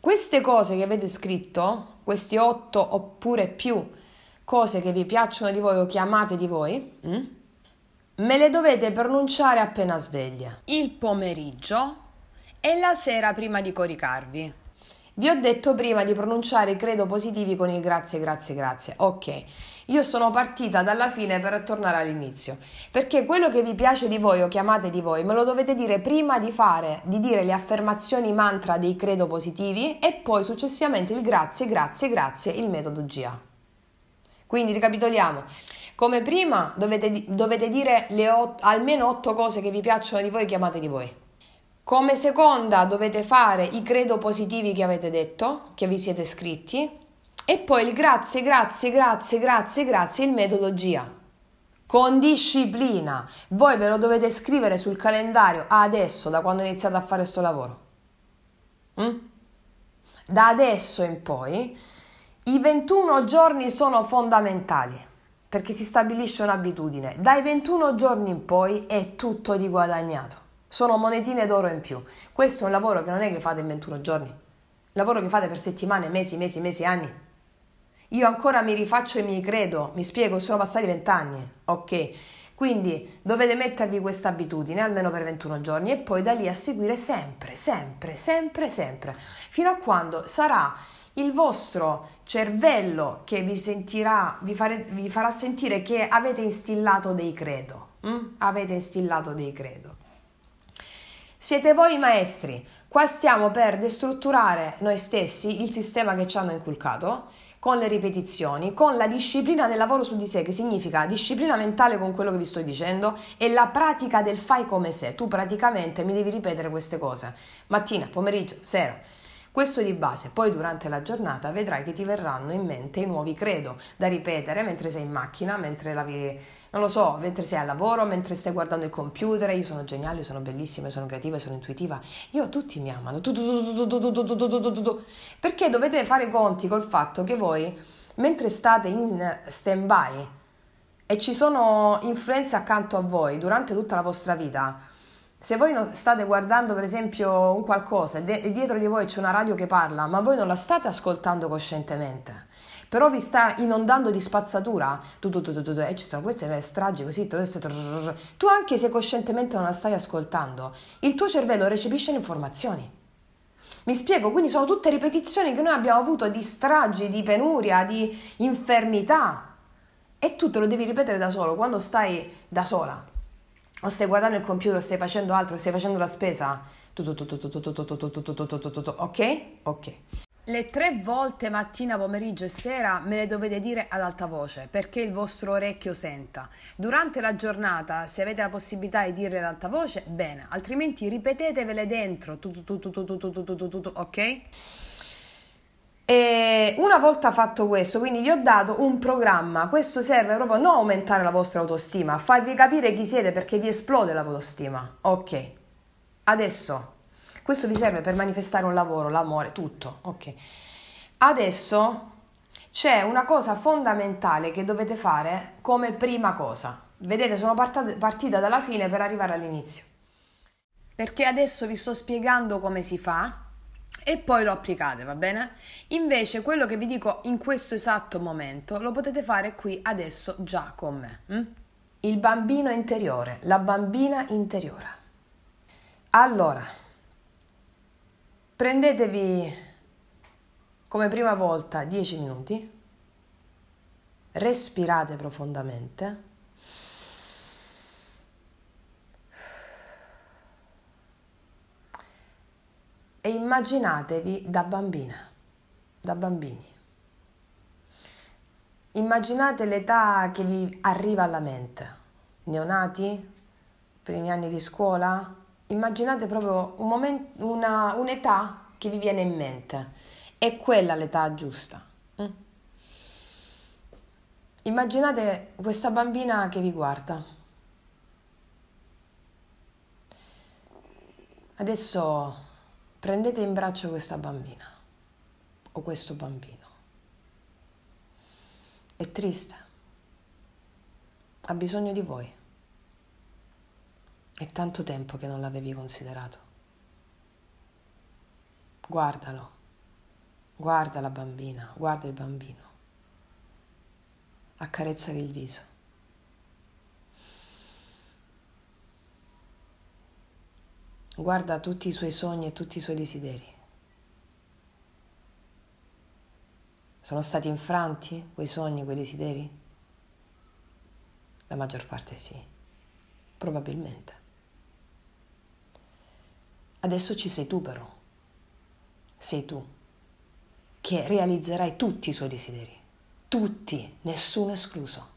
Queste cose che avete scritto, questi 8 oppure più cose che vi piacciono di voi o chiamate di voi, mh? Mm, me le dovete pronunciare appena sveglia, il pomeriggio e la sera prima di coricarvi. Vi ho detto prima di pronunciare i credo positivi con il grazie, grazie, grazie. Ok, io sono partita dalla fine per tornare all'inizio, perché quello che vi piace di voi o chiamate di voi me lo dovete dire prima di fare, di dire le affermazioni mantra dei credo positivi e poi successivamente il grazie, grazie, grazie, il metodo GA. Quindi ricapitoliamo. Come prima dovete, dovete dire ot- almeno 8 cose che vi piacciono di voi chiamate di voi. Come seconda dovete fare i credo positivi che avete detto, che vi siete scritti, e poi il grazie, grazie, grazie, grazie, grazie, il metodologia. Con disciplina. Voi ve lo dovete scrivere sul calendario adesso, da quando iniziate a fare questo lavoro. Mm? Da adesso in poi, i 21 giorni sono fondamentali perché si stabilisce un'abitudine. Dai 21 giorni in poi è tutto di guadagnato sono monetine d'oro in più. Questo è un lavoro che non è che fate in 21 giorni, lavoro che fate per settimane, mesi, mesi, mesi, anni. Io ancora mi rifaccio e mi credo, mi spiego, sono passati 20 anni, ok? Quindi dovete mettervi questa abitudine almeno per 21 giorni e poi da lì a seguire sempre, sempre, sempre, sempre, fino a quando sarà il vostro cervello che vi, sentirà, vi, fare, vi farà sentire che avete instillato dei credo. Mm? Avete instillato dei credo. Siete voi i maestri. Qua stiamo per destrutturare noi stessi il sistema che ci hanno inculcato con le ripetizioni, con la disciplina del lavoro su di sé, che significa disciplina mentale con quello che vi sto dicendo e la pratica del fai come se. Tu praticamente mi devi ripetere queste cose mattina, pomeriggio, sera. Questo di base, poi durante la giornata vedrai che ti verranno in mente i nuovi credo da ripetere mentre sei in macchina, mentre lavi, non lo so, mentre sei al lavoro, mentre stai guardando il computer, io sono geniale, io sono bellissima, io sono creativa, io sono intuitiva, io tutti mi amano. Perché dovete fare conti col fatto che voi, mentre state in stand by e ci sono influenze accanto a voi durante tutta la vostra vita, se voi state guardando per esempio un qualcosa e dietro di voi c'è una radio che parla, ma voi non la state ascoltando coscientemente, però vi sta inondando di spazzatura, tu, tu, tu, tu, tu, tu, e ci sono queste stragi così, tu anche se coscientemente non la stai ascoltando, il tuo cervello recepisce le informazioni. Mi spiego, quindi sono tutte ripetizioni che noi abbiamo avuto di stragi, di penuria, di infermità. E tu te lo devi ripetere da solo, quando stai da sola, o stai guardando il computer, stai facendo altro, stai facendo la spesa, ok? Ok. Le tre volte mattina, pomeriggio e sera me le dovete dire ad alta voce perché il vostro orecchio senta. Durante la giornata, se avete la possibilità di dirle ad alta voce, bene, altrimenti ripetetevele dentro, ok? E una volta fatto questo, quindi vi ho dato un programma, questo serve proprio non aumentare la vostra autostima, a farvi capire chi siete perché vi esplode la autostima. Ok, adesso questo vi serve per manifestare un lavoro, l'amore, tutto. Ok, adesso c'è una cosa fondamentale che dovete fare come prima cosa. Vedete, sono partita dalla fine per arrivare all'inizio. Perché adesso vi sto spiegando come si fa e poi lo applicate, va bene? Invece quello che vi dico in questo esatto momento lo potete fare qui adesso già con me. Mm? Il bambino interiore, la bambina interiore. Allora, prendetevi come prima volta 10 minuti, respirate profondamente. e immaginatevi da bambina, da bambini. Immaginate l'età che vi arriva alla mente, neonati, primi anni di scuola, immaginate proprio un moment, una, un'età che vi viene in mente, è quella l'età giusta. Mm? Immaginate questa bambina che vi guarda. Adesso prendete in braccio questa bambina o questo bambino. È triste, ha bisogno di voi. È tanto tempo che non l'avevi considerato. Guardalo, guarda la bambina, guarda il bambino, accarezzali il viso. guarda tutti i suoi sogni e tutti i suoi desideri. Sono stati infranti quei sogni, quei desideri? La maggior parte sì, probabilmente. Adesso ci sei tu però, sei tu, che realizzerai tutti i suoi desideri, tutti, nessuno escluso.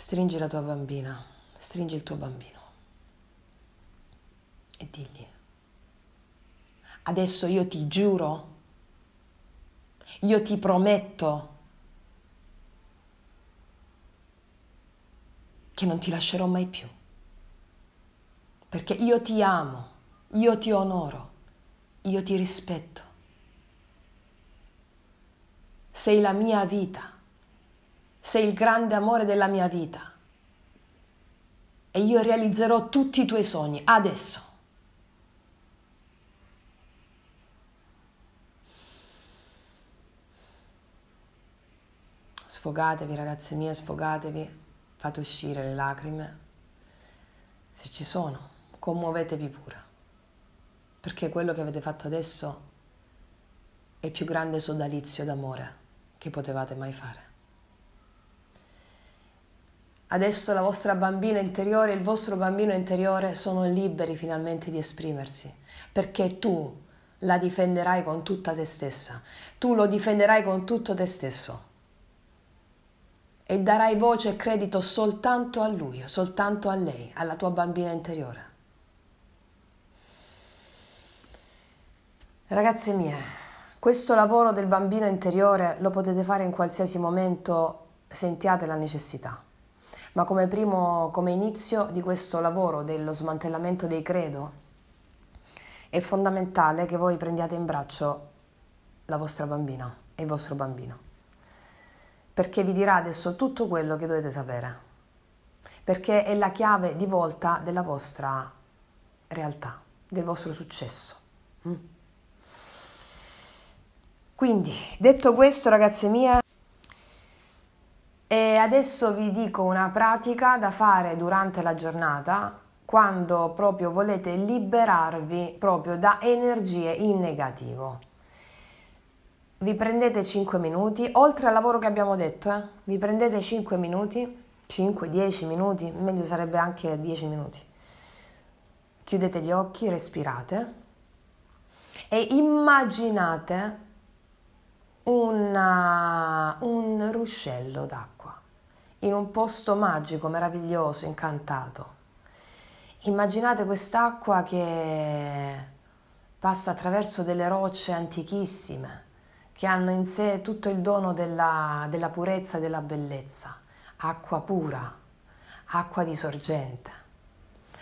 Stringi la tua bambina, stringi il tuo bambino e digli, adesso io ti giuro, io ti prometto che non ti lascerò mai più, perché io ti amo, io ti onoro, io ti rispetto, sei la mia vita sei il grande amore della mia vita e io realizzerò tutti i tuoi sogni adesso. Sfogatevi ragazze mie, sfogatevi, fate uscire le lacrime, se ci sono, commuovetevi pure, perché quello che avete fatto adesso è il più grande sodalizio d'amore che potevate mai fare. Adesso la vostra bambina interiore e il vostro bambino interiore sono liberi finalmente di esprimersi, perché tu la difenderai con tutta te stessa, tu lo difenderai con tutto te stesso e darai voce e credito soltanto a lui, soltanto a lei, alla tua bambina interiore. Ragazze mie, questo lavoro del bambino interiore lo potete fare in qualsiasi momento sentiate la necessità ma come primo, come inizio di questo lavoro dello smantellamento dei credo, è fondamentale che voi prendiate in braccio la vostra bambina e il vostro bambino, perché vi dirà adesso tutto quello che dovete sapere, perché è la chiave di volta della vostra realtà, del vostro successo. Mm. Quindi, detto questo, ragazze mie, e adesso vi dico una pratica da fare durante la giornata quando proprio volete liberarvi proprio da energie in negativo. Vi prendete 5 minuti, oltre al lavoro che abbiamo detto, eh, vi prendete 5 minuti, 5-10 minuti, meglio sarebbe anche 10 minuti. Chiudete gli occhi, respirate e immaginate una, un ruscello d'acqua in un posto magico, meraviglioso, incantato. Immaginate quest'acqua che passa attraverso delle rocce antichissime, che hanno in sé tutto il dono della, della purezza e della bellezza. Acqua pura, acqua di sorgente.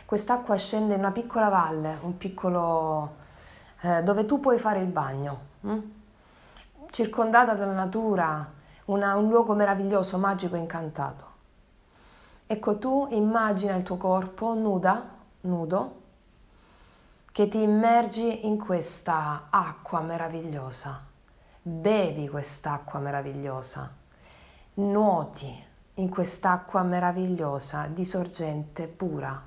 Quest'acqua scende in una piccola valle, un piccolo... Eh, dove tu puoi fare il bagno, hm? circondata dalla natura, una, un luogo meraviglioso, magico incantato. Ecco, tu immagina il tuo corpo nuda, nudo, che ti immergi in questa acqua meravigliosa, bevi quest'acqua meravigliosa, nuoti in quest'acqua meravigliosa di sorgente pura,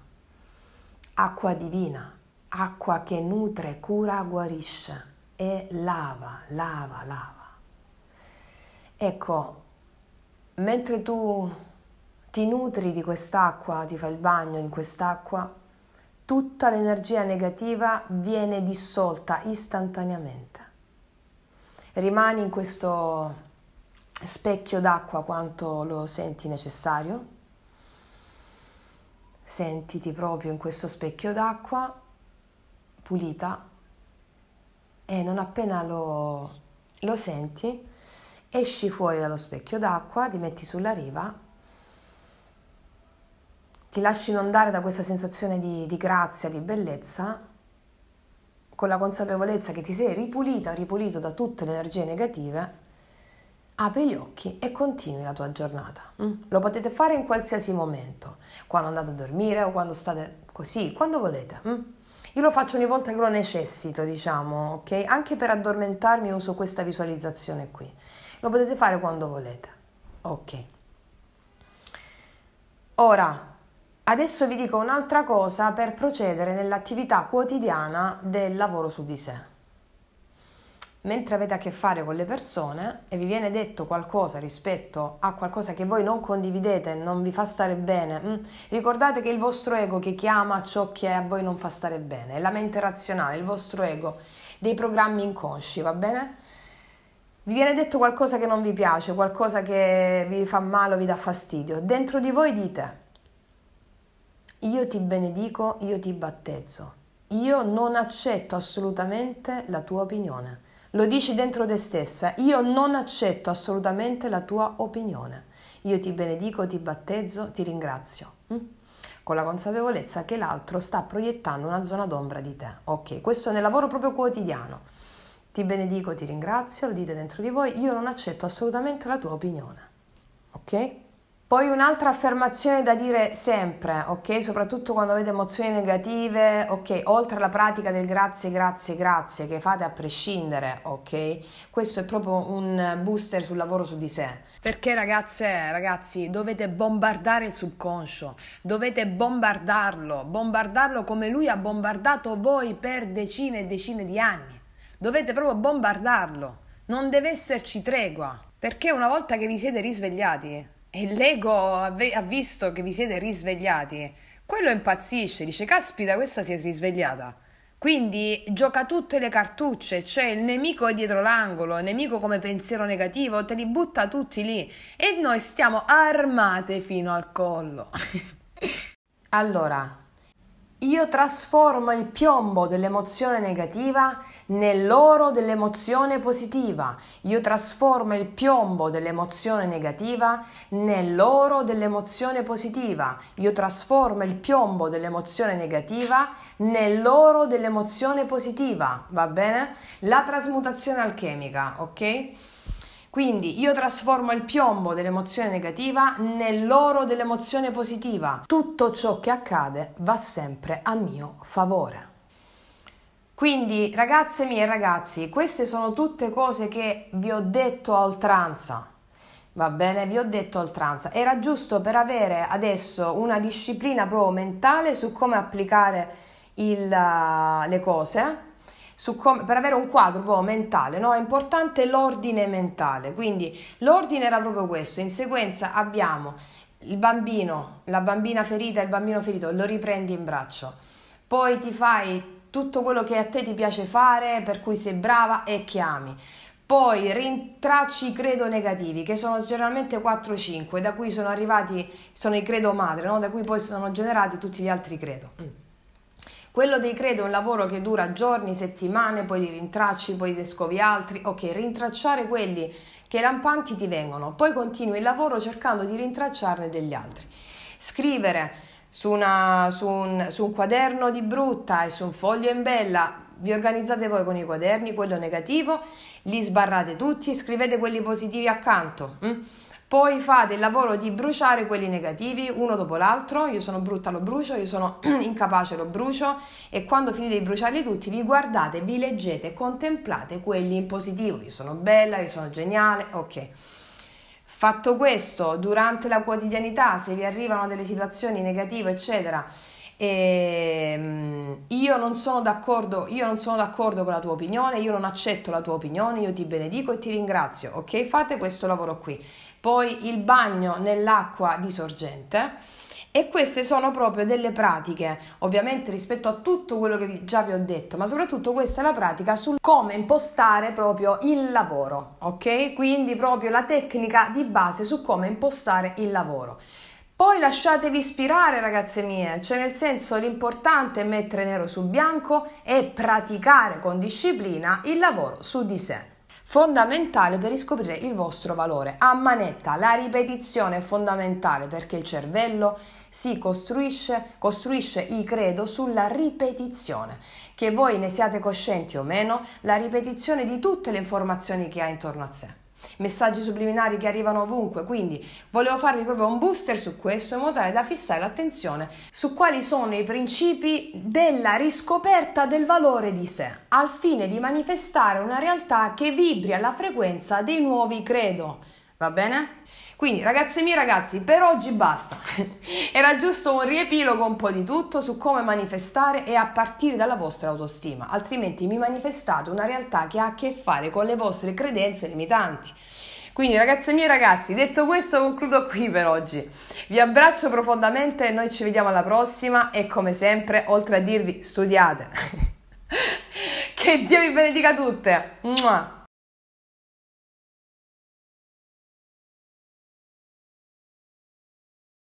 acqua divina, acqua che nutre, cura, guarisce e lava, lava, lava. Ecco, mentre tu ti nutri di quest'acqua, ti fai il bagno in quest'acqua, tutta l'energia negativa viene dissolta istantaneamente. Rimani in questo specchio d'acqua quanto lo senti necessario. Sentiti proprio in questo specchio d'acqua pulita e non appena lo, lo senti, esci fuori dallo specchio d'acqua, ti metti sulla riva, ti lasci inondare da questa sensazione di, di grazia, di bellezza, con la consapevolezza che ti sei ripulita ripulito da tutte le energie negative, apri gli occhi e continui la tua giornata. Mm. Lo potete fare in qualsiasi momento, quando andate a dormire o quando state così, quando volete. Mm. Io lo faccio ogni volta che lo necessito, diciamo, ok? Anche per addormentarmi uso questa visualizzazione qui lo potete fare quando volete. Ok. Ora, adesso vi dico un'altra cosa per procedere nell'attività quotidiana del lavoro su di sé. Mentre avete a che fare con le persone e vi viene detto qualcosa rispetto a qualcosa che voi non condividete, non vi fa stare bene, mm, ricordate che il vostro ego che chiama ciò che a voi non fa stare bene, è la mente razionale, il vostro ego, dei programmi inconsci, va bene? vi viene detto qualcosa che non vi piace, qualcosa che vi fa male vi dà fastidio, dentro di voi dite, io ti benedico, io ti battezzo, io non accetto assolutamente la tua opinione. Lo dici dentro te stessa, io non accetto assolutamente la tua opinione. Io ti benedico, ti battezzo, ti ringrazio. Mm? Con la consapevolezza che l'altro sta proiettando una zona d'ombra di te. Ok, questo è nel lavoro proprio quotidiano. Ti benedico, ti ringrazio, lo dite dentro di voi, io non accetto assolutamente la tua opinione. Ok? Poi un'altra affermazione da dire sempre, ok? Soprattutto quando avete emozioni negative, ok? Oltre alla pratica del grazie, grazie, grazie che fate a prescindere, ok? Questo è proprio un booster sul lavoro su di sé. Perché ragazze, ragazzi, dovete bombardare il subconscio, dovete bombardarlo, bombardarlo come lui ha bombardato voi per decine e decine di anni dovete proprio bombardarlo, non deve esserci tregua, perché una volta che vi siete risvegliati e l'ego ha visto che vi siete risvegliati, quello impazzisce, dice caspita questa si è risvegliata. Quindi gioca tutte le cartucce, cioè il nemico è dietro l'angolo, il nemico come pensiero negativo, te li butta tutti lì e noi stiamo armate fino al collo. allora, io trasformo il piombo dell'emozione negativa nell'oro dell'emozione positiva. Io trasformo il piombo dell'emozione negativa nell'oro dell'emozione positiva. Io trasformo il piombo dell'emozione negativa nell'oro dell'emozione positiva. Va bene? La trasmutazione alchemica, ok? Quindi io trasformo il piombo dell'emozione negativa nell'oro dell'emozione positiva. Tutto ciò che accade va sempre a mio favore. Quindi ragazze mie e ragazzi, queste sono tutte cose che vi ho detto a oltranza. Va bene, vi ho detto a oltranza. Era giusto per avere adesso una disciplina proprio mentale su come applicare il, eh, le cose come, per avere un quadro boh, mentale, no? è importante l'ordine mentale. Quindi l'ordine era proprio questo, in sequenza abbiamo il bambino, la bambina ferita, il bambino ferito, lo riprendi in braccio, poi ti fai tutto quello che a te ti piace fare, per cui sei brava e chiami. Poi rintracci i credo negativi, che sono generalmente 4 5, da cui sono arrivati, sono i credo madre, no? da cui poi sono generati tutti gli altri credo. Mm. Quello dei credo è un lavoro che dura giorni, settimane, poi li rintracci, poi ne altri. Ok, rintracciare quelli che lampanti ti vengono, poi continui il lavoro cercando di rintracciarne degli altri. Scrivere su, una, su, un, su un quaderno di brutta e su un foglio in bella vi organizzate voi con i quaderni, quello negativo, li sbarrate tutti scrivete quelli positivi accanto. Hm? Poi fate il lavoro di bruciare quelli negativi uno dopo l'altro, io sono brutta lo brucio, io sono incapace lo brucio e quando finite di bruciarli tutti vi guardate, vi leggete, contemplate quelli in positivo, io sono bella, io sono geniale, ok. Fatto questo, durante la quotidianità, se vi arrivano delle situazioni negative, eccetera, e ehm, io non sono d'accordo, io non sono d'accordo con la tua opinione, io non accetto la tua opinione, io ti benedico e ti ringrazio, ok? Fate questo lavoro qui. Poi il bagno nell'acqua di sorgente. E queste sono proprio delle pratiche, ovviamente rispetto a tutto quello che già vi ho detto, ma soprattutto questa è la pratica su come impostare proprio il lavoro, ok? Quindi proprio la tecnica di base su come impostare il lavoro. Poi lasciatevi ispirare ragazze mie, cioè nel senso l'importante è mettere nero su bianco e praticare con disciplina il lavoro su di sé fondamentale per riscoprire il vostro valore. A manetta la ripetizione è fondamentale perché il cervello si costruisce, costruisce i credo sulla ripetizione. Che voi ne siate coscienti o meno, la ripetizione di tutte le informazioni che ha intorno a sé messaggi subliminari che arrivano ovunque, quindi volevo farvi proprio un booster su questo in modo tale da fissare l'attenzione su quali sono i principi della riscoperta del valore di sé, al fine di manifestare una realtà che vibri alla frequenza dei nuovi credo. Va bene? Quindi ragazze mie ragazzi, per oggi basta. Era giusto un riepilogo un po' di tutto su come manifestare e a partire dalla vostra autostima, altrimenti mi manifestate una realtà che ha a che fare con le vostre credenze limitanti. Quindi ragazze mie ragazzi, detto questo concludo qui per oggi. Vi abbraccio profondamente, noi ci vediamo alla prossima e come sempre, oltre a dirvi studiate. che Dio vi benedica tutte. Mua.